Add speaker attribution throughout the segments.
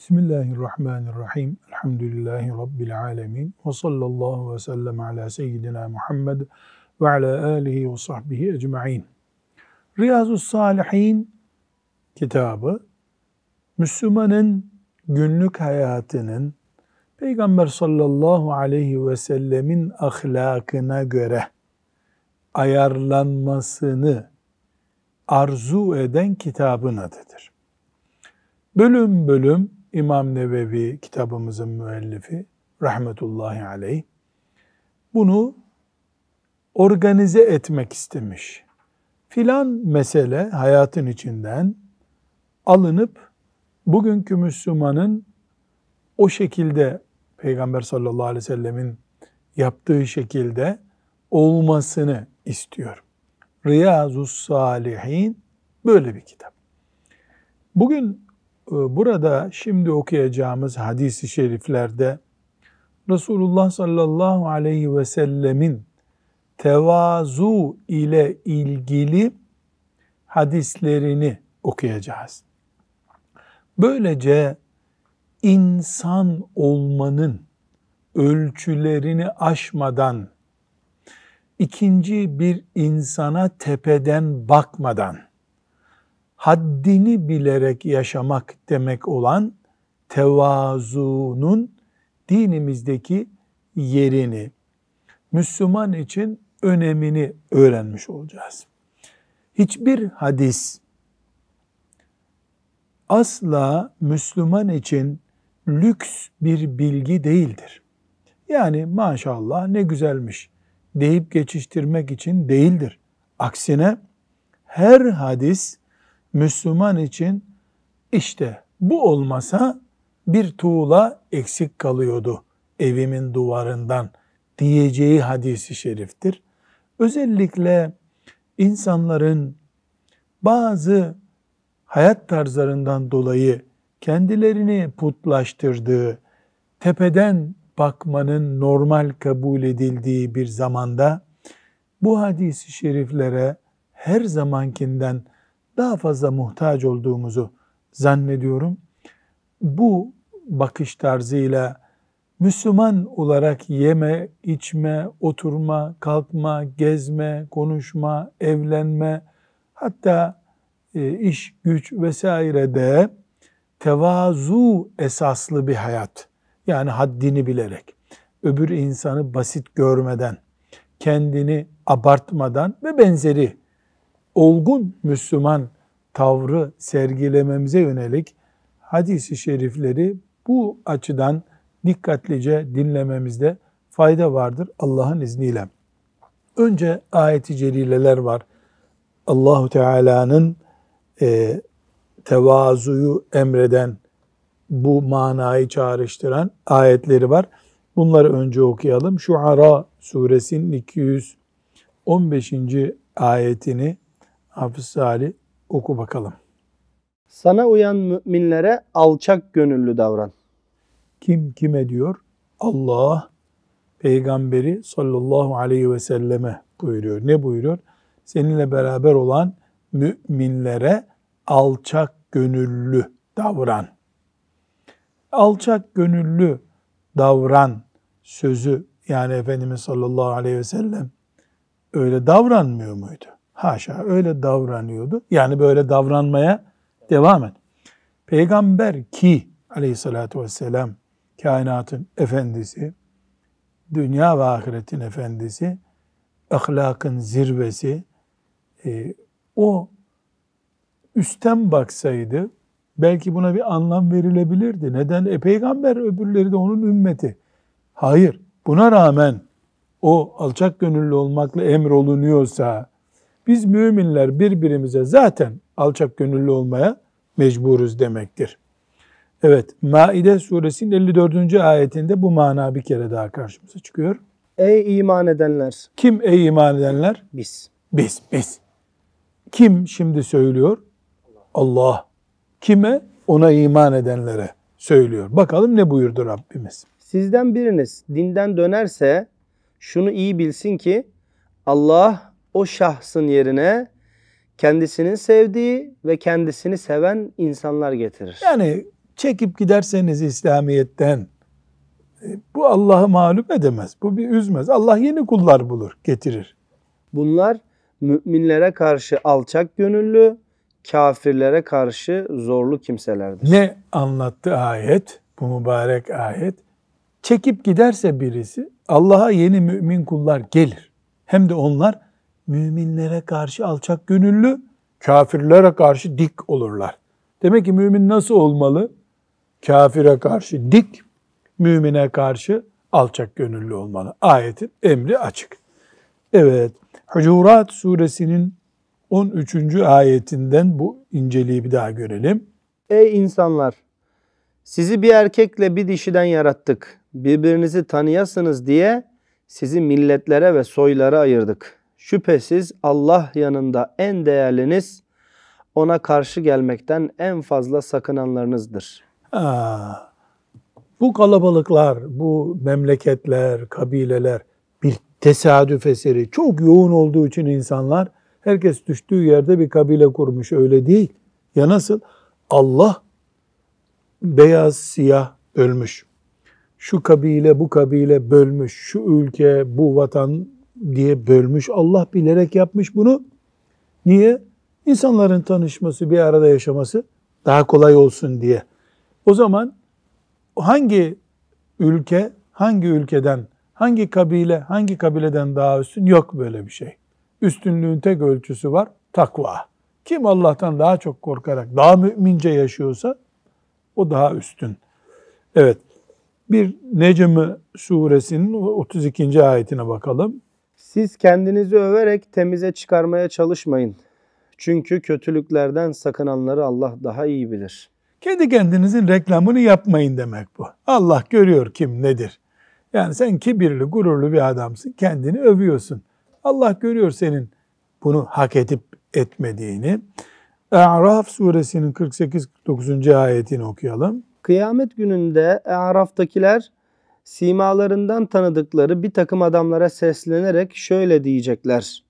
Speaker 1: Bismillahirrahmanirrahim. Elhamdülillahi Rabbil alemin. Ve sallallahu ve sellem ala seyyidina Muhammed ve ala alihi ve sahbihi ecma'in. Riyazu Salihin kitabı Müslümanın günlük hayatının Peygamber sallallahu aleyhi ve sellemin ahlakına göre ayarlanmasını arzu eden kitabın adıdır. Bölüm bölüm İmam Nevevi kitabımızın müellifi rahmetullahi aleyh bunu organize etmek istemiş. Filan mesele hayatın içinden alınıp bugünkü Müslümanın o şekilde Peygamber sallallahu aleyhi ve sellemin yaptığı şekilde olmasını istiyor. Riyazu Salihin böyle bir kitap. Bugün ee, burada şimdi okuyacağımız hadisi şeriflerde Resulullah sallallahu aleyhi ve sellemin tevazu ile ilgili hadislerini okuyacağız. Böylece insan olmanın ölçülerini aşmadan, ikinci bir insana tepeden bakmadan, haddini bilerek yaşamak demek olan tevazunun dinimizdeki yerini, Müslüman için önemini öğrenmiş olacağız. Hiçbir hadis asla Müslüman için lüks bir bilgi değildir. Yani maşallah ne güzelmiş deyip geçiştirmek için değildir. Aksine her hadis Müslüman için işte bu olmasa bir tuğla eksik kalıyordu evimin duvarından diyeceği hadisi şeriftir. Özellikle insanların bazı hayat tarzlarından dolayı kendilerini putlaştırdığı, tepeden bakmanın normal kabul edildiği bir zamanda bu hadisi şeriflere her zamankinden daha fazla muhtaç olduğumuzu zannediyorum. Bu bakış tarzıyla Müslüman olarak yeme, içme, oturma, kalkma, gezme, konuşma, evlenme hatta e, iş, güç vesairede tevazu esaslı bir hayat. Yani haddini bilerek, öbür insanı basit görmeden, kendini abartmadan ve benzeri olgun Müslüman tavrı sergilememize yönelik hadisi şerifleri bu açıdan dikkatlice dinlememizde fayda vardır Allah'ın izniyle. Önce ayeti celileler var. Allahu Teala'nın e, tevazuyu emreden, bu manayı çağrıştıran ayetleri var. Bunları önce okuyalım. Şuara suresinin 215. ayetini Hafız
Speaker 2: Ali oku bakalım. Sana uyan müminlere alçak gönüllü davran. Kim kime diyor? Allah peygamberi
Speaker 1: sallallahu aleyhi ve selleme buyuruyor. Ne buyuruyor? Seninle beraber olan müminlere alçak gönüllü davran. Alçak gönüllü davran sözü yani Efendimiz sallallahu aleyhi ve sellem öyle davranmıyor muydu? Haşa öyle davranıyordu. Yani böyle davranmaya devam et. Peygamber ki aleyhissalatü vesselam kainatın efendisi, dünya ve ahiretin efendisi, ahlakın zirvesi, e, o üstten baksaydı belki buna bir anlam verilebilirdi. Neden? E peygamber öbürleri de onun ümmeti. Hayır. Buna rağmen o alçak gönüllü olmakla emrolunuyorsa biz müminler birbirimize zaten alçak gönüllü olmaya mecburuz demektir. Evet, Maide suresinin 54. ayetinde bu mana bir kere daha karşımıza çıkıyor. Ey iman edenler! Kim ey iman edenler? Biz. Biz, biz. Kim şimdi söylüyor? Allah. Kime? Ona iman edenlere
Speaker 2: söylüyor. Bakalım ne buyurdu Rabbimiz? Sizden biriniz dinden dönerse şunu iyi bilsin ki Allah o şahsın yerine kendisinin sevdiği ve kendisini seven insanlar getirir. Yani çekip
Speaker 1: giderseniz İslamiyet'ten e, bu Allah'ı mağlup edemez. Bu bir üzmez. Allah
Speaker 2: yeni kullar bulur, getirir. Bunlar müminlere karşı alçak gönüllü, kafirlere karşı zorlu kimselerdir.
Speaker 1: Ne anlattı ayet? Bu mübarek ayet. Çekip giderse birisi Allah'a yeni mümin kullar gelir. Hem de onlar müminlere karşı alçak gönüllü, kafirlere karşı dik olurlar. Demek ki mümin nasıl olmalı? Kafire karşı dik, mümine karşı alçak gönüllü olmalı. Ayetin emri açık. Evet, Hucurat suresinin 13.
Speaker 2: ayetinden bu inceliği bir daha görelim. Ey insanlar! Sizi bir erkekle bir dişiden yarattık. Birbirinizi tanıyasınız diye sizi milletlere ve soylara ayırdık.'' Şüphesiz Allah yanında en değerliniz ona karşı gelmekten en fazla sakınanlarınızdır.
Speaker 1: Aa, bu kalabalıklar, bu memleketler, kabileler bir tesadüf eseri. Çok yoğun olduğu için insanlar herkes düştüğü yerde bir kabile kurmuş. Öyle değil. Ya nasıl? Allah beyaz siyah ölmüş. Şu kabile bu kabile bölmüş. Şu ülke bu vatan diye bölmüş. Allah bilerek yapmış bunu. Niye? İnsanların tanışması, bir arada yaşaması daha kolay olsun diye. O zaman hangi ülke, hangi ülkeden, hangi kabile, hangi kabileden daha üstün? Yok böyle bir şey. Üstünlüğün tek ölçüsü var, takva. Kim Allah'tan daha çok korkarak, daha mümince yaşıyorsa o daha üstün. Evet, bir Necm suresinin 32. ayetine
Speaker 2: bakalım. Siz kendinizi överek temize çıkarmaya çalışmayın. Çünkü kötülüklerden sakınanları Allah daha iyi bilir.
Speaker 1: Kendi kendinizin reklamını yapmayın demek bu. Allah görüyor kim nedir. Yani sen kibirli, gururlu bir adamsın. Kendini övüyorsun. Allah görüyor senin bunu hak edip etmediğini.
Speaker 2: Araf suresinin 48-49. ayetini okuyalım. Kıyamet gününde Araf'takiler simalarından tanıdıkları bir takım adamlara seslenerek şöyle diyecekler.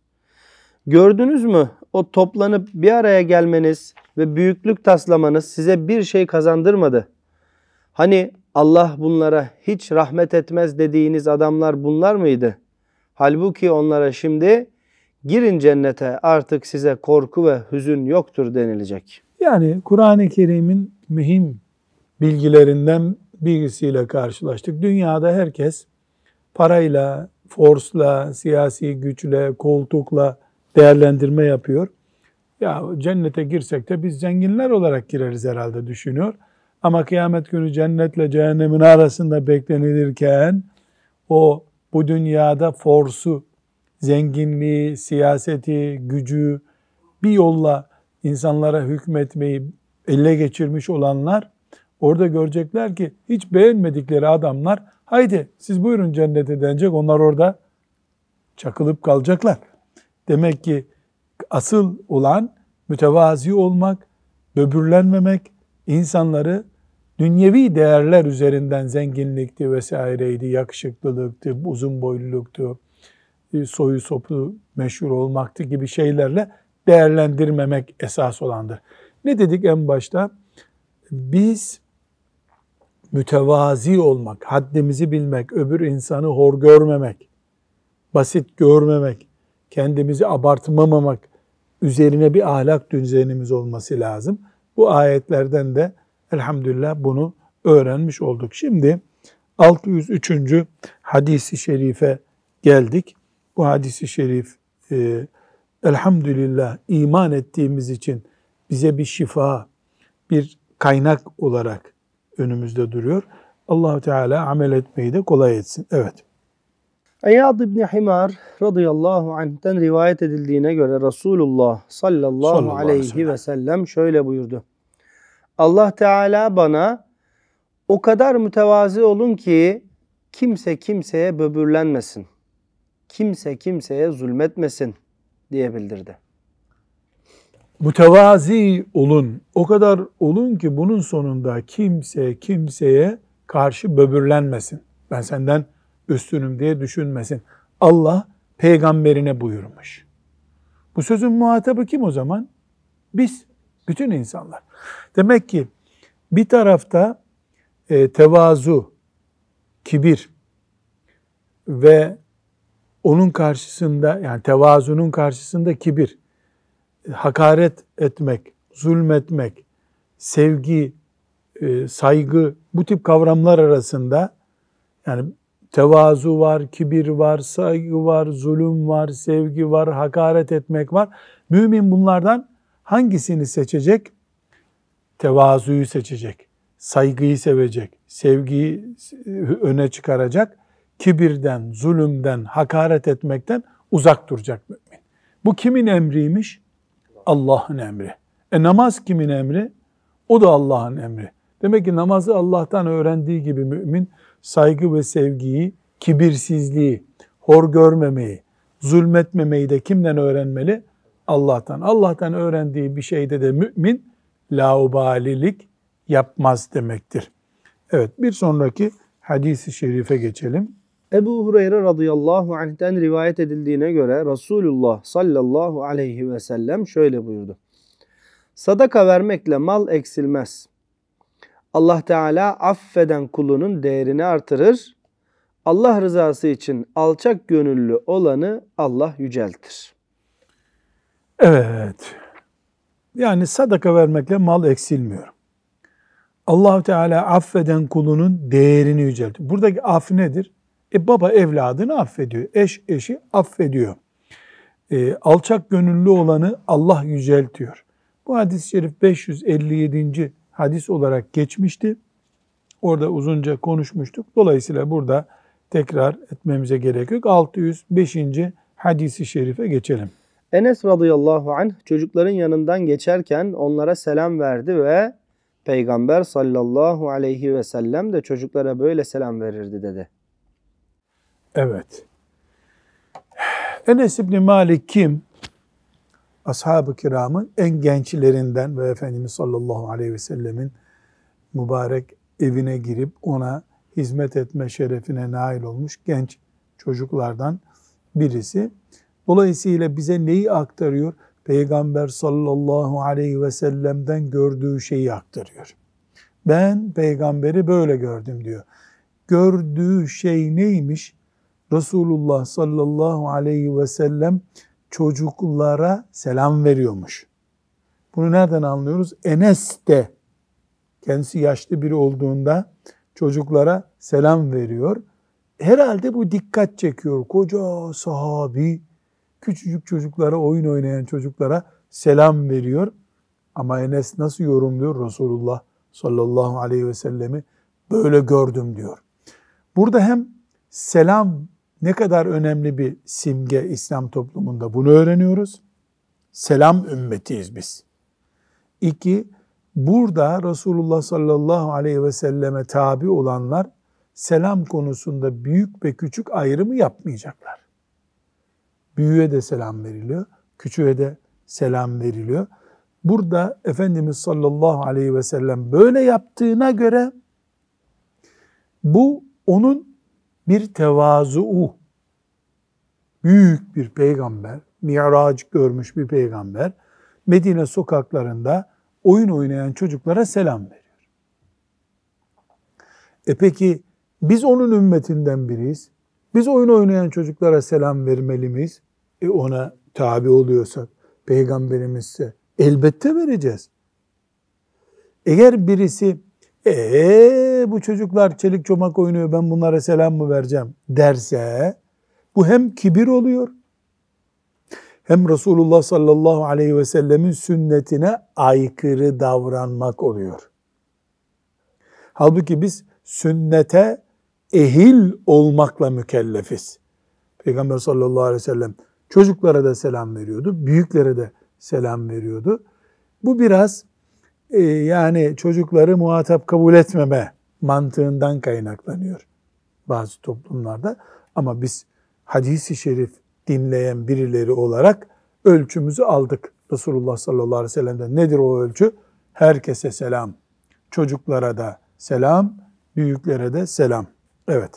Speaker 2: Gördünüz mü o toplanıp bir araya gelmeniz ve büyüklük taslamanız size bir şey kazandırmadı. Hani Allah bunlara hiç rahmet etmez dediğiniz adamlar bunlar mıydı? Halbuki onlara şimdi girin cennete artık size korku ve hüzün yoktur denilecek.
Speaker 1: Yani Kur'an-ı Kerim'in mühim bilgilerinden Birisiyle karşılaştık. Dünyada herkes parayla, forsla, siyasi güçle, koltukla değerlendirme yapıyor. Ya cennete girsek de biz zenginler olarak gireriz herhalde düşünüyor. Ama kıyamet günü cennetle cehennemin arasında beklenilirken o bu dünyada forsu, zenginliği, siyaseti, gücü bir yolla insanlara hükmetmeyi elle geçirmiş olanlar Orada görecekler ki hiç beğenmedikleri adamlar haydi siz buyurun cennete denecek. Onlar orada çakılıp kalacaklar. Demek ki asıl olan mütevazi olmak, böbürlenmemek, insanları dünyevi değerler üzerinden zenginlikti vesaireydi, yakışıklılıktı, uzun boyluluktu, e, soyu sopu meşhur olmaktı gibi şeylerle değerlendirmemek esas olandır. Ne dedik en başta? Biz mütevazi olmak, haddimizi bilmek, öbür insanı hor görmemek, basit görmemek, kendimizi abartmamamak üzerine bir ahlak düzenimiz olması lazım. Bu ayetlerden de elhamdülillah bunu öğrenmiş olduk. Şimdi 603. hadisi şerife geldik. Bu hadisi şerif e, elhamdülillah iman ettiğimiz için bize bir şifa, bir kaynak olarak önümüzde
Speaker 2: duruyor. allah Teala amel etmeyi de kolay etsin. Evet. Eyyad İbni Himar radıyallahu anh'ten rivayet edildiğine göre Resulullah sallallahu, sallallahu aleyhi, aleyhi ve sellem şöyle buyurdu. Allah Teala bana o kadar mütevazi olun ki kimse kimseye böbürlenmesin. Kimse kimseye zulmetmesin diye bildirdi
Speaker 1: mütevazi olun. O kadar olun ki bunun sonunda kimse kimseye karşı böbürlenmesin. Ben senden üstünüm diye düşünmesin. Allah peygamberine buyurmuş. Bu sözün muhatabı kim o zaman? Biz, bütün insanlar. Demek ki bir tarafta e, tevazu, kibir ve onun karşısında yani tevazunun karşısında kibir hakaret etmek, zulmetmek, sevgi, e, saygı bu tip kavramlar arasında yani tevazu var, kibir var, saygı var, zulüm var, sevgi var, hakaret etmek var. Mümin bunlardan hangisini seçecek? Tevazuyu seçecek, saygıyı sevecek, sevgiyi e, öne çıkaracak, kibirden, zulümden, hakaret etmekten uzak duracak mümin. Bu kimin emriymiş? Allah'ın emri. E namaz kimin emri? O da Allah'ın emri. Demek ki namazı Allah'tan öğrendiği gibi mümin saygı ve sevgiyi, kibirsizliği, hor görmemeyi, zulmetmemeyi de kimden öğrenmeli? Allah'tan. Allah'tan öğrendiği bir şeyde de mümin laubalilik yapmaz demektir. Evet bir sonraki hadisi şerife geçelim.
Speaker 2: Ebu Hureyre radıyallahu anh'ten rivayet edildiğine göre Resulullah sallallahu aleyhi ve sellem şöyle buyurdu. Sadaka vermekle mal eksilmez. Allah Teala affeden kulunun değerini artırır. Allah rızası için alçak gönüllü olanı Allah yüceltir.
Speaker 1: Evet. Yani sadaka vermekle mal eksilmiyor. allah Teala affeden kulunun değerini yüceltir. Buradaki af nedir? E baba evladını affediyor, eş eşi affediyor. E, alçak gönüllü olanı Allah yüceltiyor. Bu hadis-i şerif 557. hadis olarak geçmişti. Orada uzunca konuşmuştuk. Dolayısıyla burada tekrar etmemize gerek yok. 605. hadisi şerife geçelim.
Speaker 2: Enes radıyallahu anh çocukların yanından geçerken onlara selam verdi ve Peygamber sallallahu aleyhi ve sellem de çocuklara böyle selam verirdi dedi.
Speaker 1: Evet. Enes İbni Malik kim? Ashab-ı kiramın en gençlerinden ve Efendimiz sallallahu aleyhi ve sellemin mübarek evine girip ona hizmet etme şerefine nail olmuş genç çocuklardan birisi. Dolayısıyla bize neyi aktarıyor? Peygamber sallallahu aleyhi ve sellem'den gördüğü şeyi aktarıyor. Ben peygamberi böyle gördüm diyor. Gördüğü şey neymiş? Resulullah sallallahu aleyhi ve sellem çocuklara selam veriyormuş. Bunu nereden anlıyoruz? Enes de kendisi yaşlı biri olduğunda çocuklara selam veriyor. Herhalde bu dikkat çekiyor. Koca sahabi küçücük çocuklara, oyun oynayan çocuklara selam veriyor. Ama Enes nasıl yorumluyor? Resulullah sallallahu aleyhi ve sellemi böyle gördüm diyor. Burada hem selam ne kadar önemli bir simge İslam toplumunda bunu öğreniyoruz. Selam ümmetiyiz biz. İki, burada Resulullah sallallahu aleyhi ve selleme tabi olanlar selam konusunda büyük ve küçük ayrımı yapmayacaklar. Büyüğe de selam veriliyor, küçüğe de selam veriliyor. Burada Efendimiz sallallahu aleyhi ve sellem böyle yaptığına göre bu onun bir tevazuu büyük bir peygamber, miraç görmüş bir peygamber Medine sokaklarında oyun oynayan çocuklara selam veriyor. E peki biz onun ümmetinden biriyiz. Biz oyun oynayan çocuklara selam vermeli miyiz? E ona tabi oluyorsak, peygamberimizse elbette vereceğiz. Eğer birisi ee bu çocuklar çelik çomak oynuyor ben bunlara selam mı vereceğim derse bu hem kibir oluyor hem Resulullah sallallahu aleyhi ve sellemin sünnetine aykırı davranmak oluyor. Halbuki biz sünnete ehil olmakla mükellefiz. Peygamber sallallahu aleyhi ve sellem çocuklara da selam veriyordu, büyüklere de selam veriyordu. Bu biraz ee, yani çocukları muhatap kabul etmeme mantığından kaynaklanıyor bazı toplumlarda. Ama biz hadisi şerif dinleyen birileri olarak ölçümüzü aldık. Resulullah sallallahu aleyhi ve sellem'den nedir o ölçü? Herkese selam. Çocuklara da selam, büyüklere de selam. Evet.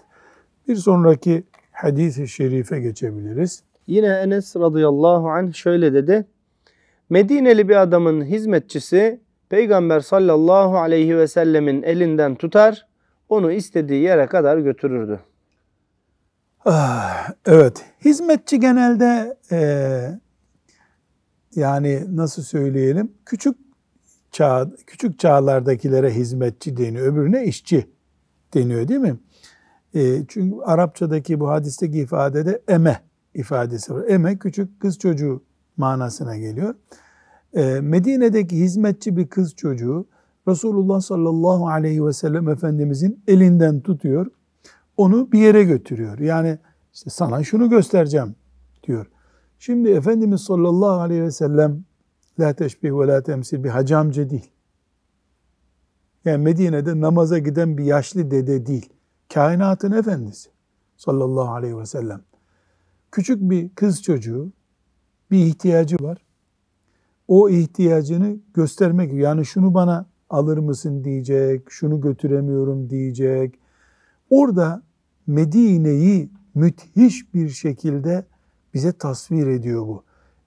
Speaker 1: Bir sonraki hadisi şerife
Speaker 2: geçebiliriz. Yine Enes radıyallahu anh şöyle dedi. Medineli bir adamın hizmetçisi Peygamber sallallahu aleyhi ve sellemin elinden tutar, onu istediği yere kadar götürürdü.
Speaker 1: Ah, evet, hizmetçi genelde e, yani nasıl söyleyelim, küçük çağ, küçük çağlardakilere hizmetçi deniyor, öbürüne işçi deniyor değil mi? E, çünkü Arapçadaki bu hadisteki ifadede eme ifadesi var. Eme küçük kız çocuğu manasına geliyor. Ee, Medine'deki hizmetçi bir kız çocuğu Resulullah sallallahu aleyhi ve sellem Efendimizin elinden tutuyor. Onu bir yere götürüyor. Yani işte sana şunu göstereceğim diyor. Şimdi Efendimiz sallallahu aleyhi ve sellem la teşbih ve la temsil bir hacı amca değil. Yani Medine'de namaza giden bir yaşlı dede değil. Kainatın efendisi sallallahu aleyhi ve sellem. Küçük bir kız çocuğu bir ihtiyacı var o ihtiyacını göstermek. Yani şunu bana alır mısın diyecek, şunu götüremiyorum diyecek. Orada Medine'yi müthiş bir şekilde bize tasvir ediyor bu.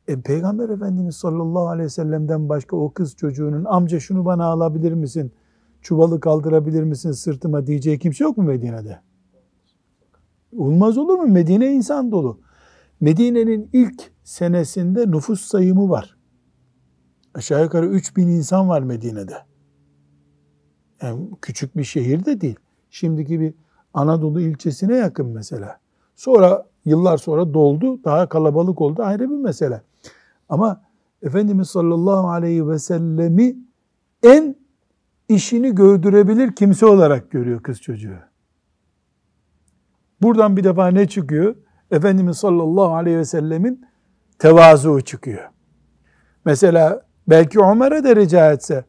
Speaker 1: E, Peygamber Efendimiz sallallahu aleyhi ve sellem'den başka o kız çocuğunun amca şunu bana alabilir misin? Çuvalı kaldırabilir misin sırtıma diyecek kimse yok mu Medine'de? Olmaz olur mu? Medine insan dolu. Medine'nin ilk senesinde nüfus sayımı var. Aşağı yukarı 3000 insan var Medine'de. Yani küçük bir şehir de değil. Şimdiki bir Anadolu ilçesine yakın mesela. Sonra yıllar sonra doldu, daha kalabalık oldu ayrı bir mesele. Ama Efendimiz sallallahu aleyhi ve sellemi en işini gördürebilir kimse olarak görüyor kız çocuğu. Buradan bir defa ne çıkıyor? Efendimiz sallallahu aleyhi ve sellemin tevazu çıkıyor. Mesela Belki Ömer'e de rica etse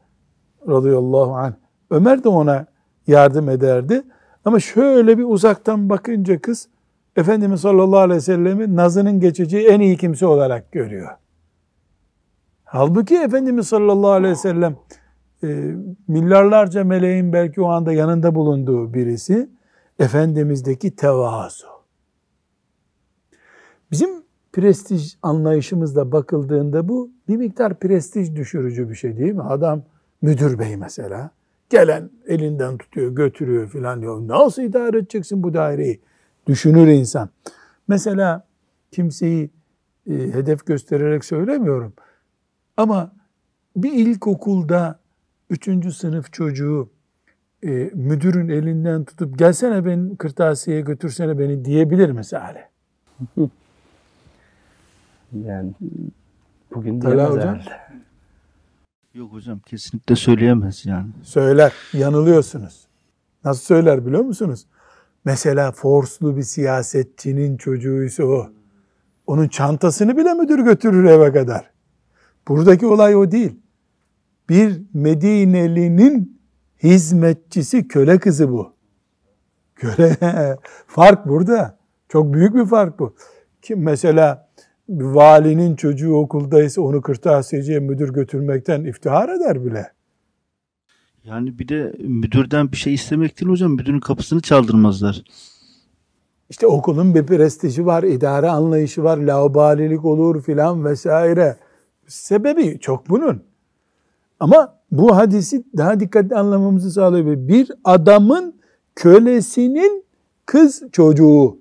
Speaker 1: radıyallahu anh. Ömer de ona yardım ederdi. Ama şöyle bir uzaktan bakınca kız Efendimiz sallallahu aleyhi ve sellemi nazının geçeceği en iyi kimse olarak görüyor. Halbuki Efendimiz sallallahu aleyhi ve sellem e, milyarlarca meleğin belki o anda yanında bulunduğu birisi Efendimiz'deki tevazu. Bizim prestij anlayışımızda bakıldığında bu bir miktar prestij düşürücü bir şey değil mi? Adam müdür bey mesela. Gelen elinden tutuyor, götürüyor filan diyor. Nasıl idare edeceksin bu daireyi? Düşünür insan. Mesela kimseyi e, hedef göstererek söylemiyorum. Ama bir ilkokulda üçüncü sınıf çocuğu e, müdürün elinden tutup gelsene ben kırtasiyeye götürsene beni diyebilir mesela.
Speaker 2: yani Bugün Tala diyemez hocam. herhalde. Yok hocam kesinlikle söyleyemez yani.
Speaker 1: Söyler. Yanılıyorsunuz. Nasıl söyler biliyor musunuz? Mesela forslu bir siyasetçinin çocuğuysa o. Onun çantasını bile müdür götürür eve kadar. Buradaki olay o değil. Bir Medinelinin hizmetçisi köle kızı bu. Köle. fark burada. Çok büyük bir fark bu. Kim mesela valinin çocuğu okuldaysa onu kırtasiyeciye müdür götürmekten iftihar eder bile.
Speaker 2: Yani bir de müdürden bir şey istemek değil hocam. Müdürün kapısını çaldırmazlar.
Speaker 1: İşte okulun bir prestiji var, idare anlayışı var, laubalilik olur filan vesaire. Sebebi çok bunun. Ama bu hadisi daha dikkatli anlamamızı sağlıyor. Bir adamın kölesinin kız çocuğu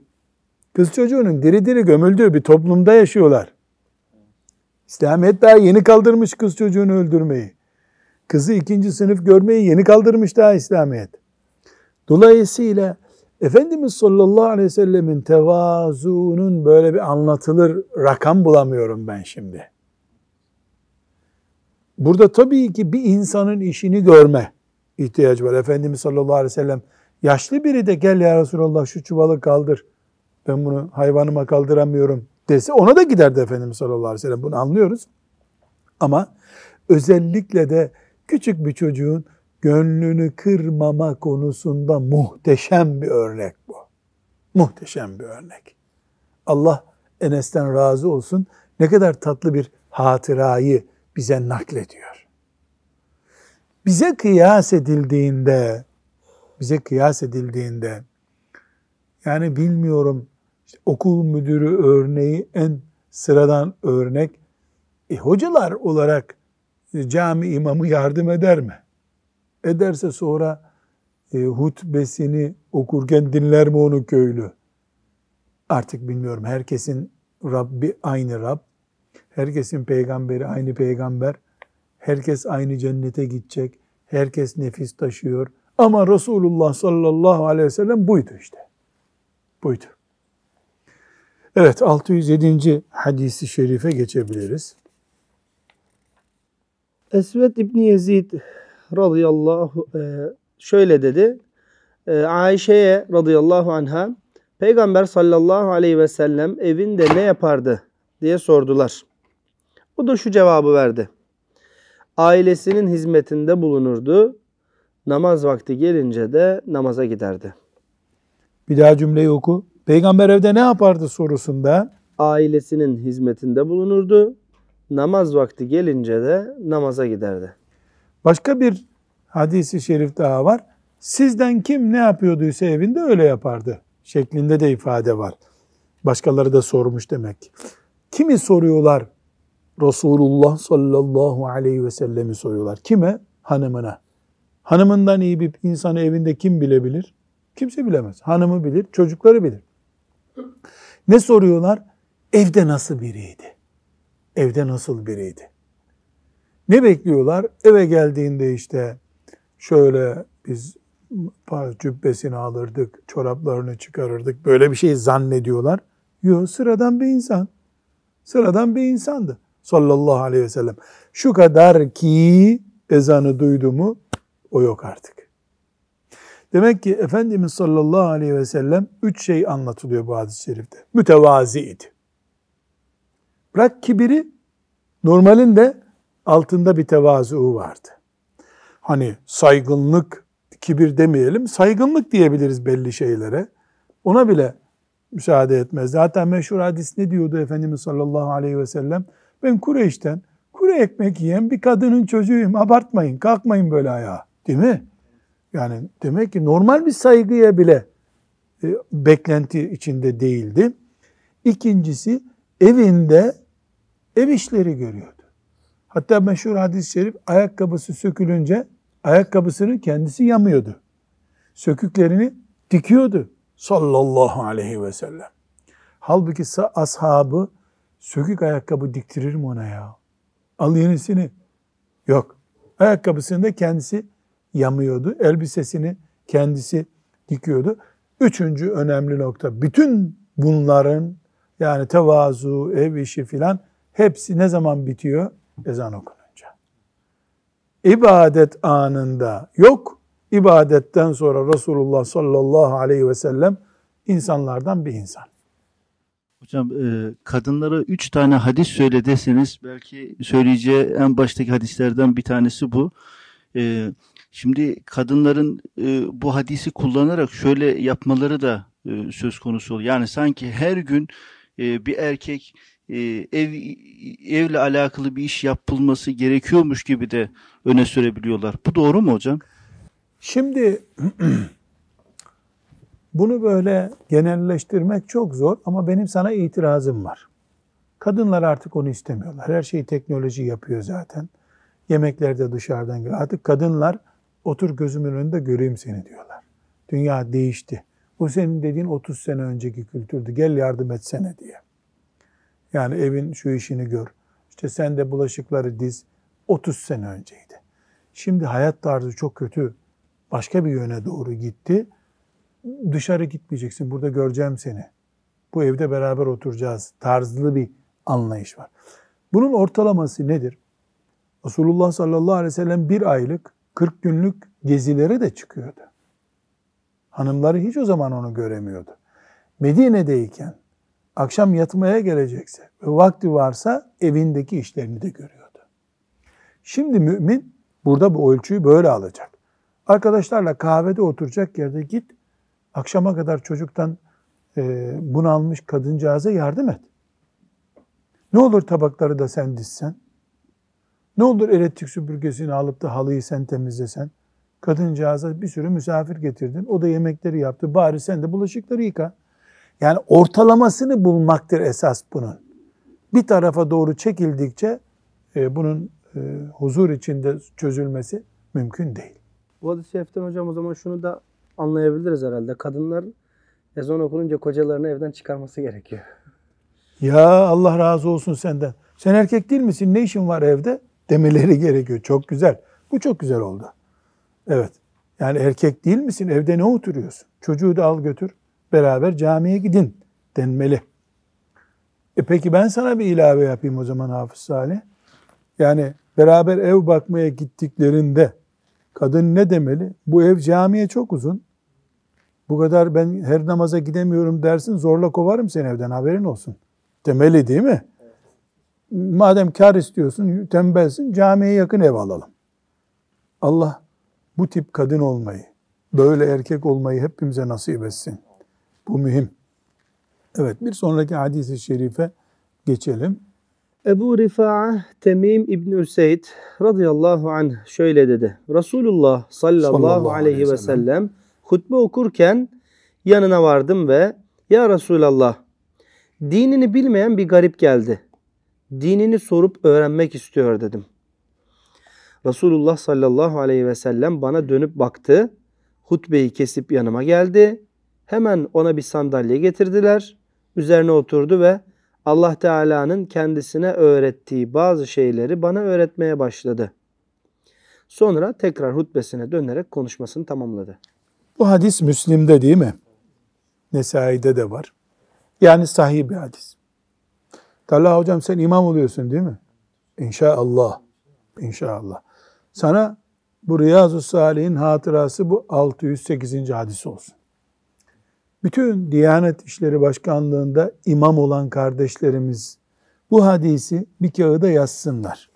Speaker 1: Kız çocuğunun diri diri gömüldüğü bir toplumda yaşıyorlar. İslamiyet daha yeni kaldırmış kız çocuğunu öldürmeyi. Kızı ikinci sınıf görmeyi yeni kaldırmış daha İslamiyet. Dolayısıyla Efendimiz sallallahu aleyhi ve sellemin tevazunun böyle bir anlatılır rakam bulamıyorum ben şimdi. Burada tabii ki bir insanın işini görme ihtiyacı var. Efendimiz sallallahu aleyhi ve sellem yaşlı biri de gel ya Resulallah şu çuvalı kaldır ben bunu hayvanıma kaldıramıyorum dese ona da giderdi Efendimiz sallallahu aleyhi ve sellem. Bunu anlıyoruz. Ama özellikle de küçük bir çocuğun gönlünü kırmama konusunda muhteşem bir örnek bu. Muhteşem bir örnek. Allah Enes'ten razı olsun. Ne kadar tatlı bir hatırayı bize naklediyor. Bize kıyas edildiğinde, bize kıyas edildiğinde, yani bilmiyorum işte okul müdürü örneği en sıradan örnek. E, hocalar olarak e, cami imamı yardım eder mi? Ederse sonra e, hutbesini okurken dinler mi onu köylü? Artık bilmiyorum. Herkesin Rabbi aynı Rab. Herkesin peygamberi aynı peygamber. Herkes aynı cennete gidecek. Herkes nefis taşıyor. Ama Resulullah sallallahu aleyhi ve sellem buydu işte. Buydu. Evet
Speaker 2: 607. hadisi şerife geçebiliriz. Esved İbni Yezid radıyallahu e, şöyle dedi. E, Ayşe'ye radıyallahu anha Peygamber sallallahu aleyhi ve sellem evinde ne yapardı diye sordular. Bu da şu cevabı verdi. Ailesinin hizmetinde bulunurdu. Namaz vakti gelince de namaza giderdi. Bir daha cümleyi oku. Peygamber evde ne yapardı sorusunda? Ailesinin hizmetinde bulunurdu. Namaz vakti gelince de namaza giderdi. Başka bir hadisi şerif daha var. Sizden kim ne
Speaker 1: yapıyorduysa evinde öyle yapardı şeklinde de ifade var. Başkaları da sormuş demek. Kimi soruyorlar? Resulullah sallallahu aleyhi ve sellemi soruyorlar. Kime? Hanımına. Hanımından iyi bir insanı evinde kim bilebilir? Kimse bilemez. Hanımı bilir, çocukları bilir. Ne soruyorlar? Evde nasıl biriydi? Evde nasıl biriydi? Ne bekliyorlar? Eve geldiğinde işte şöyle biz cübbesini alırdık, çoraplarını çıkarırdık. Böyle bir şey zannediyorlar. Yok sıradan bir insan. Sıradan bir insandı. Sallallahu aleyhi ve sellem. Şu kadar ki ezanı duydu mu o yok artık. Demek ki Efendimiz sallallahu aleyhi ve sellem üç şey anlatılıyor bu hadis-i şerifte. Mütevazi idi. Bırak kibiri, normalin de altında bir tevazu vardı. Hani saygınlık, kibir demeyelim, saygınlık diyebiliriz belli şeylere. Ona bile müsaade etmez. Zaten meşhur hadis ne diyordu Efendimiz sallallahu aleyhi ve sellem? Ben Kureyş'ten kuru ekmek yiyen bir kadının çocuğuyum. Abartmayın, kalkmayın böyle ayağa. Değil mi? Yani demek ki normal bir saygıya bile e, beklenti içinde değildi. İkincisi evinde ev işleri görüyordu. Hatta meşhur hadis-i şerif ayakkabısı sökülünce ayakkabısını kendisi yamıyordu. Söküklerini dikiyordu sallallahu aleyhi ve sellem. Halbuki ashabı sökük ayakkabı diktirir mi ona ya? Al yenisini. Yok. Ayakkabısını da kendisi yamıyordu. Elbisesini kendisi dikiyordu. Üçüncü önemli nokta bütün bunların yani tevazu, ev işi filan hepsi ne zaman bitiyor? Ezan okununca. İbadet anında yok. İbadetten sonra Resulullah sallallahu aleyhi ve sellem insanlardan bir insan.
Speaker 2: Hocam e, kadınlara üç tane hadis söyle deseniz belki söyleyeceği en baştaki hadislerden bir tanesi bu. E, Şimdi kadınların e, bu hadisi kullanarak şöyle yapmaları da e, söz konusu oluyor. Yani sanki her gün e, bir erkek e, ev evle alakalı bir iş yapılması gerekiyormuş gibi de öne sürebiliyorlar. Bu doğru mu hocam? Şimdi
Speaker 1: bunu böyle genelleştirmek çok zor ama benim sana itirazım var. Kadınlar artık onu istemiyorlar. Her şeyi teknoloji yapıyor zaten. Yemeklerde dışarıdan geliyor. Artık kadınlar Otur gözümün önünde göreyim seni diyorlar. Dünya değişti. Bu senin dediğin 30 sene önceki kültürdü. Gel yardım etsene diye. Yani evin şu işini gör. İşte sen de bulaşıkları diz. 30 sene önceydi. Şimdi hayat tarzı çok kötü. Başka bir yöne doğru gitti. Dışarı gitmeyeceksin. Burada göreceğim seni. Bu evde beraber oturacağız. Tarzlı bir anlayış var. Bunun ortalaması nedir? Resulullah sallallahu aleyhi ve sellem bir aylık 40 günlük gezilere de çıkıyordu. Hanımları hiç o zaman onu göremiyordu. Medine'deyken akşam yatmaya gelecekse ve vakti varsa evindeki işlerini de görüyordu. Şimdi mümin burada bu ölçüyü böyle alacak. Arkadaşlarla kahvede oturacak yerde git akşama kadar çocuktan e, bunalmış kadıncağıza yardım et. Ne olur tabakları da sen dizsen. Ne olur elektrik süpürgesini alıp da halıyı sen temizlesen. Kadıncağıza bir sürü misafir getirdin. O da yemekleri yaptı. Bari sen de bulaşıkları yıka. Yani ortalamasını bulmaktır esas bunun. Bir tarafa doğru çekildikçe e, bunun e, huzur içinde çözülmesi mümkün değil.
Speaker 2: Bu hadis-i hocam o zaman şunu da anlayabiliriz herhalde. Kadınlar ezan okununca kocalarını evden çıkarması gerekiyor.
Speaker 1: Ya Allah razı olsun senden. Sen erkek değil misin? Ne işin var evde? demeleri gerekiyor. Çok güzel. Bu çok güzel oldu. Evet. Yani erkek değil misin? Evde ne oturuyorsun? Çocuğu da al götür. Beraber camiye gidin denmeli. E peki ben sana bir ilave yapayım o zaman Hafız Salih. Yani beraber ev bakmaya gittiklerinde kadın ne demeli? Bu ev camiye çok uzun. Bu kadar ben her namaza gidemiyorum dersin zorla kovarım seni evden haberin olsun. Demeli değil mi? madem kar istiyorsun, tembelsin, camiye yakın ev alalım. Allah bu tip kadın olmayı, böyle erkek olmayı hepimize nasip etsin. Bu mühim. Evet bir sonraki hadisi şerife
Speaker 2: geçelim. Ebu Rifa'a Temim İbn Üseyd radıyallahu anh şöyle dedi. Resulullah sallallahu, sallallahu aleyhi, aleyhi ve sellem hutbe okurken yanına vardım ve Ya Resulallah dinini bilmeyen bir garip geldi dinini sorup öğrenmek istiyor dedim. Resulullah sallallahu aleyhi ve sellem bana dönüp baktı. Hutbeyi kesip yanıma geldi. Hemen ona bir sandalye getirdiler. Üzerine oturdu ve Allah Teala'nın kendisine öğrettiği bazı şeyleri bana öğretmeye başladı. Sonra tekrar hutbesine dönerek konuşmasını tamamladı.
Speaker 1: Bu hadis Müslim'de değil mi?
Speaker 2: Nesai'de de var.
Speaker 1: Yani sahih bir hadis. Talha hocam sen imam oluyorsun değil mi? İnşallah. İnşallah. Sana bu Riyazu Salih'in hatırası bu 608. hadisi olsun. Bütün Diyanet İşleri Başkanlığı'nda imam olan kardeşlerimiz bu hadisi bir kağıda yazsınlar.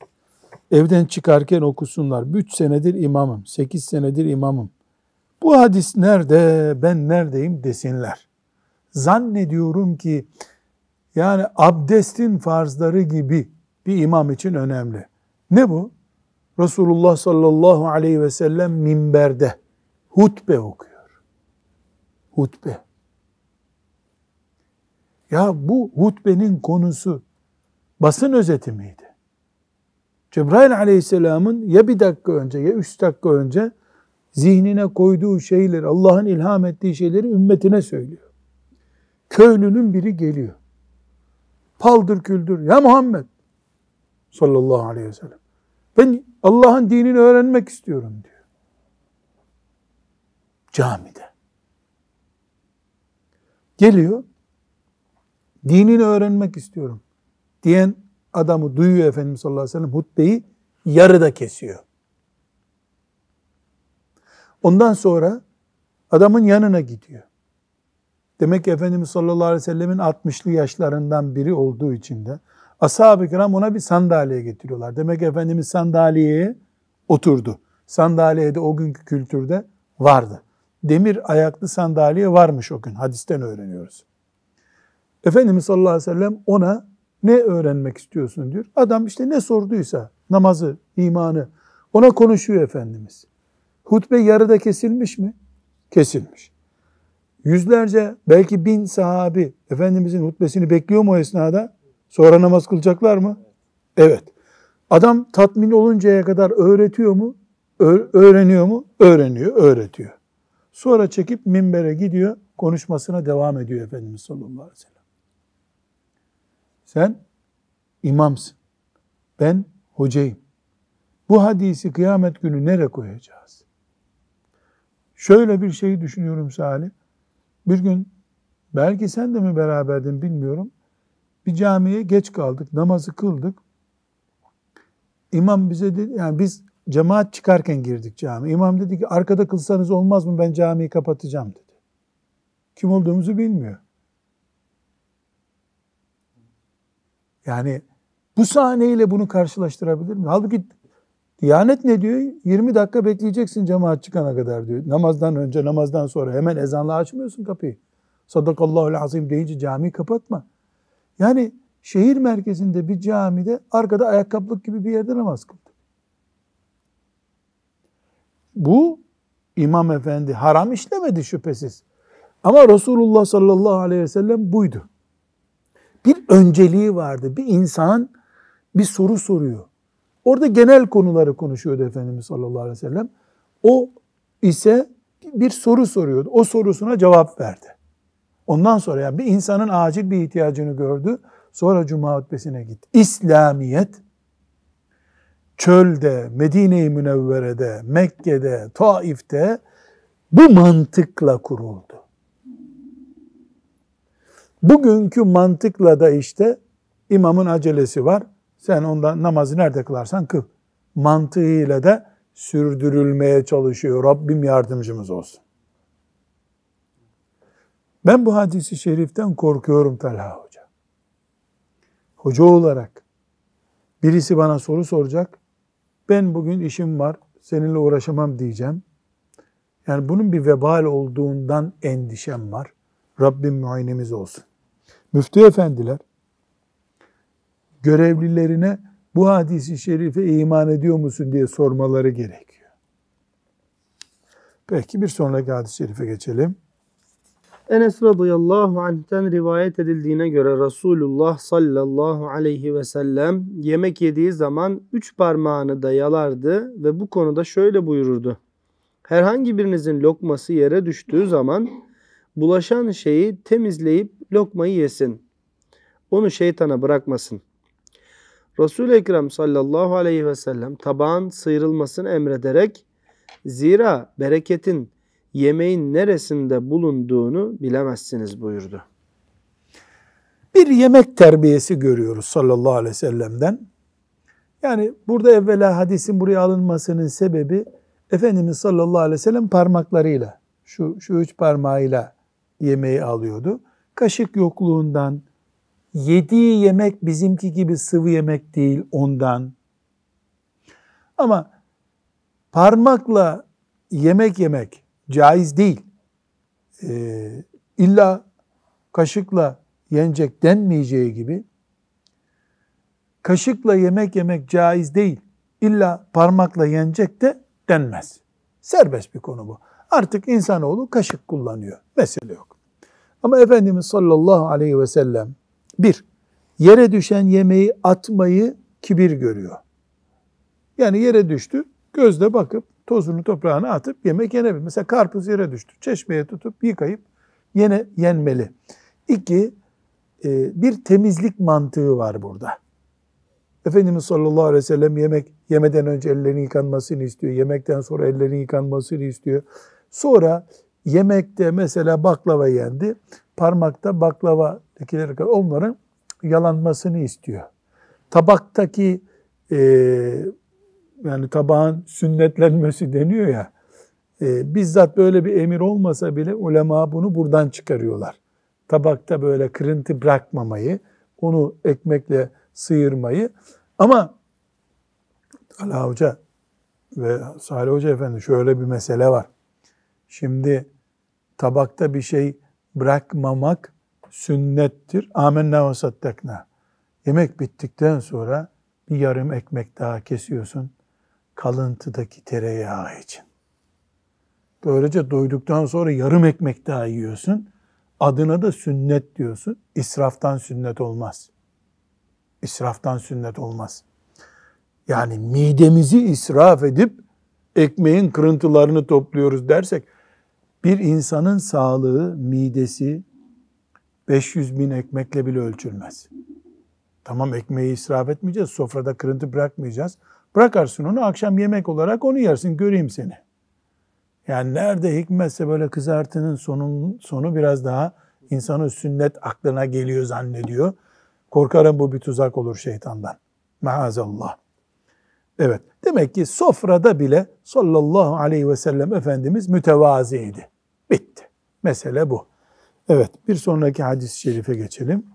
Speaker 1: Evden çıkarken okusunlar. 3 senedir imamım, 8 senedir imamım. Bu hadis nerede, ben neredeyim desinler. Zannediyorum ki yani abdestin farzları gibi bir imam için önemli. Ne bu? Resulullah sallallahu aleyhi ve sellem minberde hutbe okuyor. Hutbe. Ya bu hutbenin konusu basın özeti miydi? Cebrail aleyhisselamın ya bir dakika önce ya üç dakika önce zihnine koyduğu şeyleri, Allah'ın ilham ettiği şeyleri ümmetine söylüyor. Köylünün biri geliyor paldır küldür. Ya Muhammed sallallahu aleyhi ve sellem. Ben Allah'ın dinini öğrenmek istiyorum diyor. Camide. Geliyor. Dinini öğrenmek istiyorum diyen adamı duyuyor Efendimiz sallallahu aleyhi ve sellem hutbeyi yarıda kesiyor. Ondan sonra adamın yanına gidiyor. Demek ki Efendimiz sallallahu aleyhi ve sellemin 60'lı yaşlarından biri olduğu için de ashab-ı kiram ona bir sandalye getiriyorlar. Demek ki Efendimiz sandalyeye oturdu. Sandalye de o günkü kültürde vardı. Demir ayaklı sandalye varmış o gün. Hadisten öğreniyoruz. Efendimiz sallallahu aleyhi ve sellem ona ne öğrenmek istiyorsun diyor. Adam işte ne sorduysa namazı, imanı ona konuşuyor Efendimiz. Hutbe yarıda kesilmiş mi? Kesilmiş. Yüzlerce belki bin sahabi Efendimizin hutbesini bekliyor mu o esnada? Sonra namaz kılacaklar mı? Evet. Adam tatmin oluncaya kadar öğretiyor mu? Ö- öğreniyor mu? Öğreniyor, öğretiyor. Sonra çekip minbere gidiyor, konuşmasına devam ediyor Efendimiz sallallahu aleyhi ve sellem. Sen imamsın. Ben hocayım. Bu hadisi kıyamet günü nereye koyacağız? Şöyle bir şey düşünüyorum Salih. Bir gün belki sen de mi beraberdin bilmiyorum. Bir camiye geç kaldık, namazı kıldık. İmam bize dedi, yani biz cemaat çıkarken girdik cami. İmam dedi ki arkada kılsanız olmaz mı ben camiyi kapatacağım dedi. Kim olduğumuzu bilmiyor. Yani bu sahneyle bunu karşılaştırabilir mi? Halbuki Diyanet ne diyor? 20 dakika bekleyeceksin cemaat çıkana kadar diyor. Namazdan önce, namazdan sonra hemen ezanla açmıyorsun kapıyı. Sadakallahul azim deyince camiyi kapatma. Yani şehir merkezinde bir camide arkada ayakkabılık gibi bir yerde namaz kıldı. Bu imam efendi haram işlemedi şüphesiz. Ama Resulullah sallallahu aleyhi ve sellem buydu. Bir önceliği vardı. Bir insan bir soru soruyor. Orada genel konuları konuşuyordu Efendimiz sallallahu aleyhi ve sellem. O ise bir soru soruyordu. O sorusuna cevap verdi. Ondan sonra yani bir insanın acil bir ihtiyacını gördü. Sonra cuma hutbesine gitti. İslamiyet çölde, Medine-i Münevvere'de, Mekke'de, Taif'te bu mantıkla kuruldu. Bugünkü mantıkla da işte imamın acelesi var. Sen ondan namazı nerede kılarsan kıl. Mantığıyla da sürdürülmeye çalışıyor. Rabbim yardımcımız olsun. Ben bu hadisi şeriften korkuyorum Talha Hoca. Hoca olarak birisi bana soru soracak. Ben bugün işim var, seninle uğraşamam diyeceğim. Yani bunun bir vebal olduğundan endişem var. Rabbim muayenemiz olsun. Müftü efendiler görevlilerine bu hadisi şerife iman ediyor musun diye sormaları gerekiyor. Peki bir sonraki hadis-i şerife geçelim.
Speaker 2: Enes radıyallahu anh'ten rivayet edildiğine göre Resulullah sallallahu aleyhi ve sellem yemek yediği zaman üç parmağını dayalardı ve bu konuda şöyle buyururdu. Herhangi birinizin lokması yere düştüğü zaman bulaşan şeyi temizleyip lokmayı yesin. Onu şeytana bırakmasın. Resul-i Ekrem sallallahu aleyhi ve sellem tabağın sıyrılmasını emrederek zira bereketin yemeğin neresinde bulunduğunu bilemezsiniz buyurdu.
Speaker 1: Bir yemek terbiyesi görüyoruz sallallahu aleyhi ve sellem'den. Yani burada evvela hadisin buraya alınmasının sebebi Efendimiz sallallahu aleyhi ve sellem parmaklarıyla, şu, şu üç parmağıyla yemeği alıyordu. Kaşık yokluğundan, Yediği yemek bizimki gibi sıvı yemek değil ondan. Ama parmakla yemek yemek caiz değil. Ee, illa kaşıkla yenecek denmeyeceği gibi kaşıkla yemek yemek caiz değil. İlla parmakla yenecek de denmez. Serbest bir konu bu. Artık insanoğlu kaşık kullanıyor. Mesele yok. Ama Efendimiz sallallahu aleyhi ve sellem bir, yere düşen yemeği atmayı kibir görüyor. Yani yere düştü, gözle bakıp tozunu toprağına atıp yemek yenebilir. Mesela karpuz yere düştü, çeşmeye tutup yıkayıp yine yenmeli. İki, e, bir temizlik mantığı var burada. Efendimiz sallallahu aleyhi ve sellem yemek yemeden önce ellerini yıkanmasını istiyor. Yemekten sonra ellerini yıkanmasını istiyor. Sonra yemekte mesela baklava yendi. Parmakta baklava dakileri kadar onların yalanmasını istiyor. Tabaktaki e, yani tabağın sünnetlenmesi deniyor ya e, bizzat böyle bir emir olmasa bile ulema bunu buradan çıkarıyorlar. Tabakta böyle kırıntı bırakmamayı, onu ekmekle sıyırmayı ama Talha Hoca ve Salih Hoca Efendi şöyle bir mesele var. Şimdi tabakta bir şey bırakmamak sünnettir. Amenna ve saddakna. Yemek bittikten sonra bir yarım ekmek daha kesiyorsun kalıntıdaki tereyağı için. Böylece doyduktan sonra yarım ekmek daha yiyorsun. Adına da sünnet diyorsun. İsraftan sünnet olmaz. İsraftan sünnet olmaz. Yani midemizi israf edip ekmeğin kırıntılarını topluyoruz dersek bir insanın sağlığı, midesi, 500 bin ekmekle bile ölçülmez. Tamam ekmeği israf etmeyeceğiz, sofrada kırıntı bırakmayacağız. Bırakarsın onu, akşam yemek olarak onu yersin, göreyim seni. Yani nerede hikmetse böyle kızartının sonu sonu biraz daha insanın sünnet aklına geliyor zannediyor. Korkarım bu bir tuzak olur şeytandan. Maazallah. Evet. Demek ki sofrada bile sallallahu aleyhi ve sellem Efendimiz mütevaziydi. Bitti. Mesele bu. Evet, bir sonraki hadis-i şerife geçelim.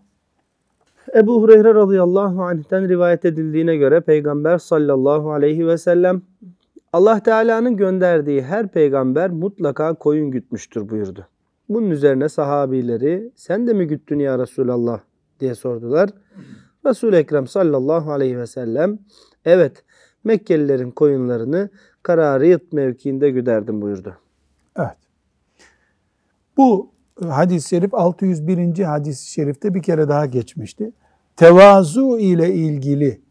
Speaker 2: Ebu Hureyre radıyallahu anh'ten rivayet edildiğine göre Peygamber sallallahu aleyhi ve sellem Allah Teala'nın gönderdiği her peygamber mutlaka koyun gütmüştür buyurdu. Bunun üzerine sahabileri sen de mi güttün ya Resulallah diye sordular. resul Ekrem sallallahu aleyhi ve sellem evet Mekkelilerin koyunlarını Karariyet mevkiinde güderdim buyurdu.
Speaker 1: Evet. Bu hadis-i şerif 601. hadis-i şerifte bir kere daha geçmişti. Tevazu ile ilgili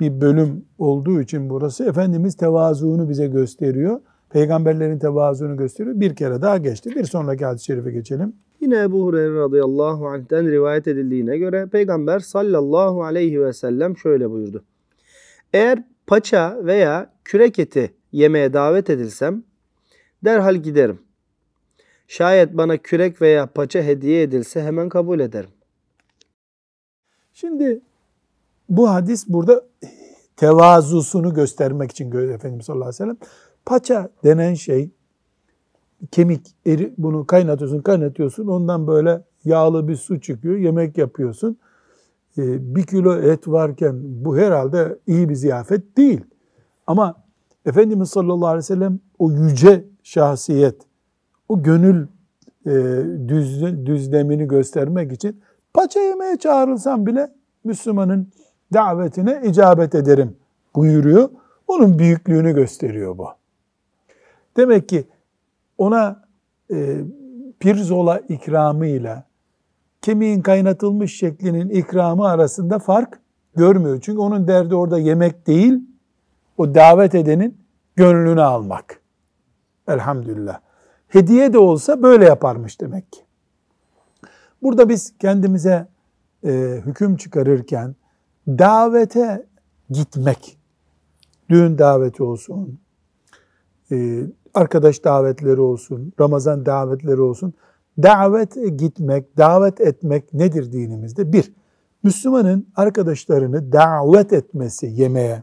Speaker 1: bir bölüm olduğu için burası Efendimiz tevazuunu bize gösteriyor. Peygamberlerin tevazuunu gösteriyor. Bir kere daha geçti. Bir sonraki hadis-i şerife geçelim.
Speaker 2: Yine Ebu Hureyre radıyallahu anh'ten rivayet edildiğine göre Peygamber sallallahu aleyhi ve sellem şöyle buyurdu. Eğer paça veya kürek eti yemeye davet edilsem derhal giderim. Şayet bana kürek veya paça hediye edilse hemen kabul ederim.
Speaker 1: Şimdi bu hadis burada tevazusunu göstermek için görüyor Efendimiz sallallahu aleyhi ve sellem. Paça denen şey kemik eri, bunu kaynatıyorsun kaynatıyorsun ondan böyle yağlı bir su çıkıyor yemek yapıyorsun. Ee, bir kilo et varken bu herhalde iyi bir ziyafet değil. Ama Efendimiz sallallahu aleyhi ve sellem o yüce şahsiyet o gönül e, düz, düzlemini göstermek için paça yemeye çağrılsam bile Müslümanın davetine icabet ederim buyuruyor. Onun büyüklüğünü gösteriyor bu. Demek ki ona e, pirzola ikramıyla kemiğin kaynatılmış şeklinin ikramı arasında fark görmüyor. Çünkü onun derdi orada yemek değil, o davet edenin gönlünü almak. Elhamdülillah hediye de olsa böyle yaparmış demek ki. Burada biz kendimize e, hüküm çıkarırken davete gitmek, düğün daveti olsun, e, arkadaş davetleri olsun, Ramazan davetleri olsun, davet gitmek, davet etmek nedir dinimizde? Bir, Müslümanın arkadaşlarını davet etmesi yemeğe,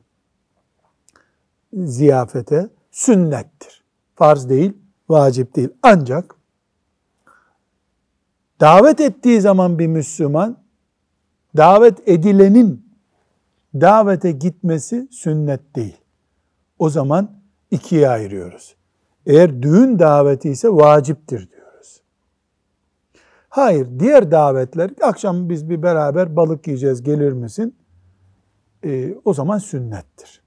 Speaker 1: ziyafete sünnettir. Farz değil, vacip değil. Ancak davet ettiği zaman bir Müslüman davet edilenin davete gitmesi sünnet değil. O zaman ikiye ayırıyoruz. Eğer düğün daveti ise vaciptir diyoruz. Hayır, diğer davetler, akşam biz bir beraber balık yiyeceğiz, gelir misin? Ee, o zaman sünnettir.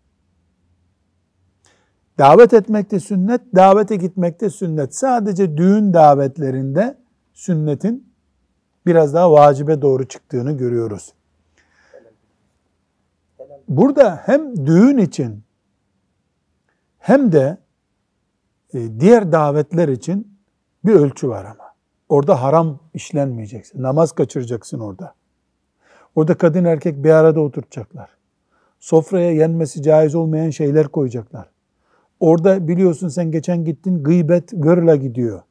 Speaker 1: Davet etmekte sünnet, davete gitmekte sünnet. Sadece düğün davetlerinde sünnetin biraz daha vacibe doğru çıktığını görüyoruz. Burada hem düğün için hem de e, diğer davetler için bir ölçü var ama. Orada haram işlenmeyeceksin. Namaz kaçıracaksın orada. Orada kadın erkek bir arada oturacaklar, Sofraya yenmesi caiz olmayan şeyler koyacaklar. Orada biliyorsun sen geçen gittin gıybet görla gidiyor.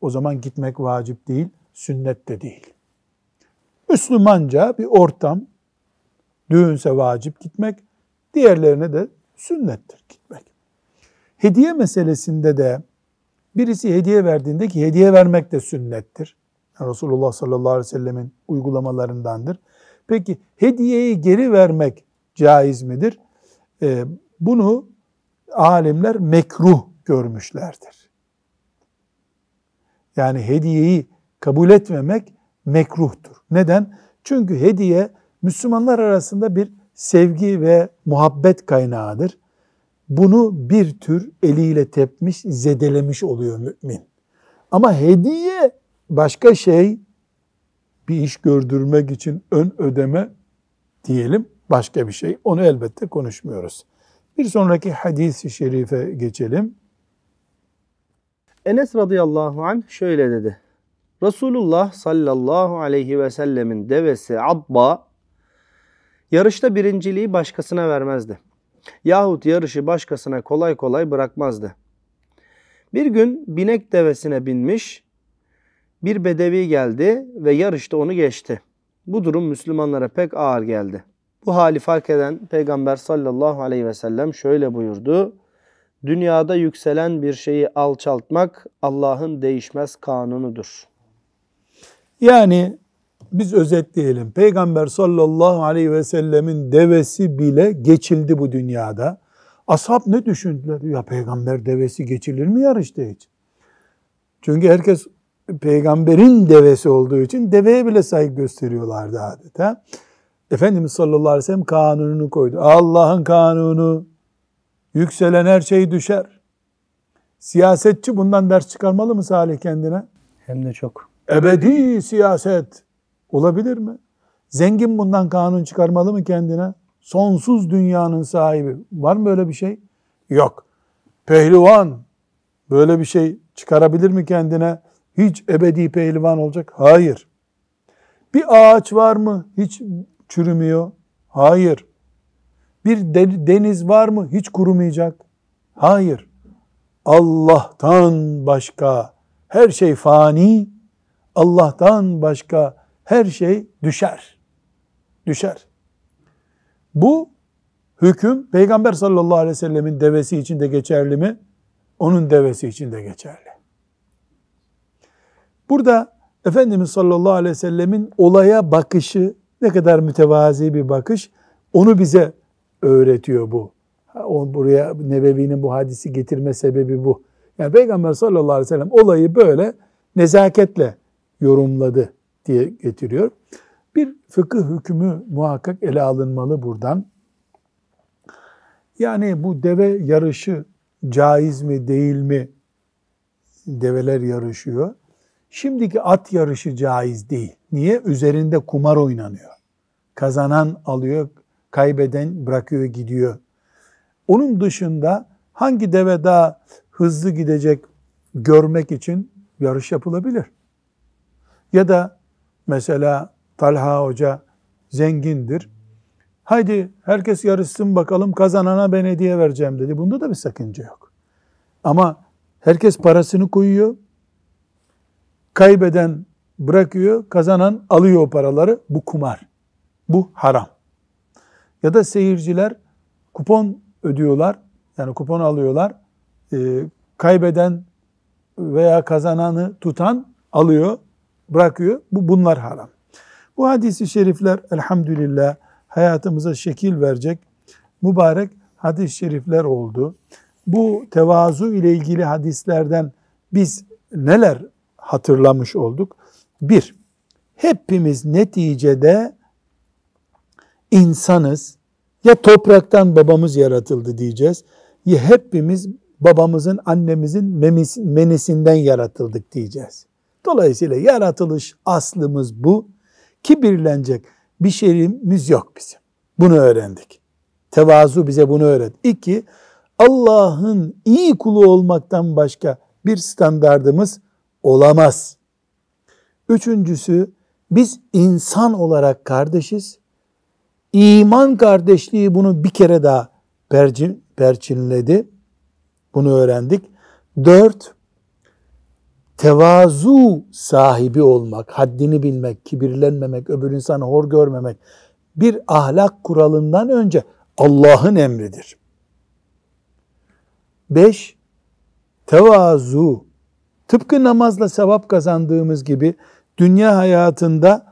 Speaker 1: O zaman gitmek vacip değil, sünnet de değil. Müslümanca bir ortam, düğünse vacip gitmek, diğerlerine de sünnettir gitmek. Hediye meselesinde de birisi hediye verdiğinde ki hediye vermek de sünnettir. Yani Resulullah sallallahu aleyhi ve sellemin uygulamalarındandır. Peki hediyeyi geri vermek caiz midir? Ee, bunu alimler mekruh görmüşlerdir. Yani hediyeyi kabul etmemek mekruhtur. Neden? Çünkü hediye Müslümanlar arasında bir sevgi ve muhabbet kaynağıdır. Bunu bir tür eliyle tepmiş, zedelemiş oluyor mümin. Ama hediye başka şey bir iş gördürmek için ön ödeme diyelim başka bir şey. Onu elbette konuşmuyoruz. Bir sonraki
Speaker 2: hadis-i şerife geçelim. Enes radıyallahu an şöyle dedi. Resulullah sallallahu aleyhi ve sellemin devesi Abba yarışta birinciliği başkasına vermezdi. Yahut yarışı başkasına kolay kolay bırakmazdı. Bir gün binek devesine binmiş bir bedevi geldi ve yarışta onu geçti. Bu durum Müslümanlara pek ağır geldi. Bu hali fark eden Peygamber sallallahu aleyhi ve sellem şöyle buyurdu. Dünyada yükselen bir şeyi alçaltmak Allah'ın değişmez kanunudur.
Speaker 1: Yani biz özetleyelim. Peygamber sallallahu aleyhi ve sellemin devesi bile geçildi bu dünyada. Ashab ne düşündüler? Ya peygamber devesi geçilir mi yarışta hiç? Çünkü herkes peygamberin devesi olduğu için deveye bile saygı gösteriyorlardı adeta. Efendimiz sallallahu aleyhi ve sellem kanununu koydu. Allah'ın kanunu yükselen her şey düşer. Siyasetçi bundan ders çıkarmalı mı Salih kendine? Hem de çok. Ebedi siyaset olabilir mi? Zengin bundan kanun çıkarmalı mı kendine? Sonsuz dünyanın sahibi. Var mı böyle bir şey? Yok. Pehlivan böyle bir şey çıkarabilir mi kendine? Hiç ebedi pehlivan olacak? Hayır. Bir ağaç var mı? Hiç çürümüyor? Hayır. Bir deniz var mı? Hiç kurumayacak. Hayır. Allah'tan başka her şey fani, Allah'tan başka her şey düşer. Düşer. Bu hüküm Peygamber sallallahu aleyhi ve sellemin devesi için de geçerli mi? Onun devesi için de geçerli. Burada Efendimiz sallallahu aleyhi ve sellemin olaya bakışı ne kadar mütevazi bir bakış. Onu bize öğretiyor bu. O buraya Nebevi'nin bu hadisi getirme sebebi bu. Yani Peygamber sallallahu aleyhi ve sellem olayı böyle nezaketle yorumladı diye getiriyor. Bir fıkıh hükmü muhakkak ele alınmalı buradan. Yani bu deve yarışı caiz mi değil mi? Develer yarışıyor. Şimdiki at yarışı caiz değil. Niye? Üzerinde kumar oynanıyor. Kazanan alıyor, kaybeden bırakıyor gidiyor. Onun dışında hangi deve daha hızlı gidecek görmek için yarış yapılabilir. Ya da mesela Talha Hoca zengindir. Haydi herkes yarışsın bakalım kazanana ben hediye vereceğim dedi. Bunda da bir sakınca yok. Ama herkes parasını koyuyor. Kaybeden bırakıyor, kazanan alıyor o paraları. Bu kumar. Bu haram. Ya da seyirciler kupon ödüyorlar. Yani kupon alıyorlar. E, kaybeden veya kazananı tutan alıyor, bırakıyor. Bu bunlar haram. Bu hadisi şerifler elhamdülillah hayatımıza şekil verecek mübarek hadis-i şerifler oldu. Bu tevazu ile ilgili hadislerden biz neler hatırlamış olduk. Bir, hepimiz neticede insanız. Ya topraktan babamız yaratıldı diyeceğiz. Ya hepimiz babamızın, annemizin menesinden yaratıldık diyeceğiz. Dolayısıyla yaratılış aslımız bu. Kibirlenecek bir şeyimiz yok bizim. Bunu öğrendik. Tevazu bize bunu öğret. İki, Allah'ın iyi kulu olmaktan başka bir standardımız olamaz. Üçüncüsü biz insan olarak kardeşiz. İman kardeşliği bunu bir kere daha perçin, perçinledi. Bunu öğrendik. Dört, tevazu sahibi olmak, haddini bilmek, kibirlenmemek, öbür insanı hor görmemek bir ahlak kuralından önce Allah'ın emridir. Beş, tevazu Tıpkı namazla sevap kazandığımız gibi dünya hayatında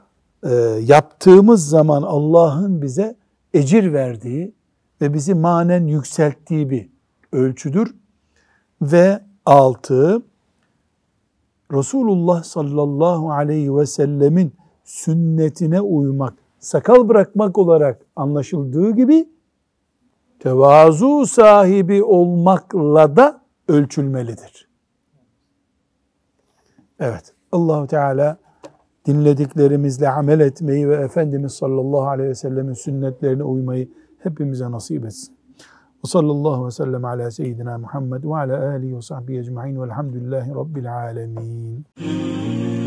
Speaker 1: e, yaptığımız zaman Allah'ın bize ecir verdiği ve bizi manen yükselttiği bir ölçüdür. Ve altı, Resulullah sallallahu aleyhi ve sellemin sünnetine uymak, sakal bırakmak olarak anlaşıldığı gibi tevazu sahibi olmakla da ölçülmelidir. Evet. Allahu Teala dinlediklerimizle amel etmeyi ve Efendimiz sallallahu aleyhi ve sellemin sünnetlerine uymayı hepimize nasip etsin. Ve sallallahu ve sellem ala seyyidina Muhammed ve ala alihi ve sahbihi ecma'in velhamdülillahi rabbil alemin.